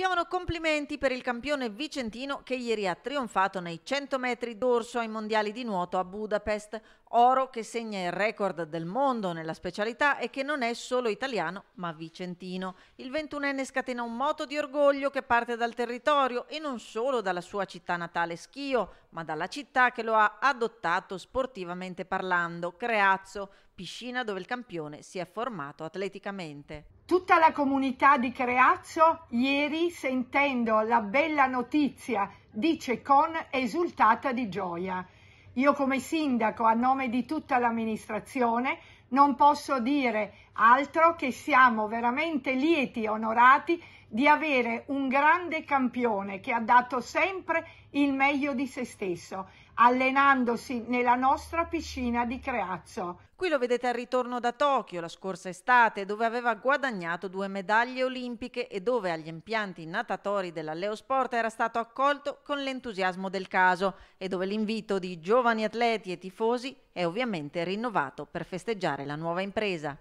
Piovano complimenti per il campione vicentino che ieri ha trionfato nei 100 metri d'orso ai mondiali di nuoto a Budapest, oro che segna il record del mondo nella specialità e che non è solo italiano ma vicentino. Il 21enne scatena un moto di orgoglio che parte dal territorio e non solo dalla sua città natale Schio, ma dalla città che lo ha adottato sportivamente parlando, Creazzo, piscina dove il campione si è formato atleticamente tutta la comunità di Creazzo ieri sentendo la bella notizia dice con esultata di gioia. Io come sindaco a nome di tutta l'amministrazione non posso dire altro che siamo veramente lieti e onorati di avere un grande campione che ha dato sempre il meglio di se stesso, allenandosi nella nostra piscina di Creazzo. Qui lo vedete al ritorno da Tokyo la scorsa estate, dove aveva guadagnato due medaglie olimpiche e dove agli impianti natatori della Leosport era stato accolto con l'entusiasmo del caso e dove l'invito di giovani atleti e tifosi è ovviamente rinnovato per festeggiare la nuova impresa.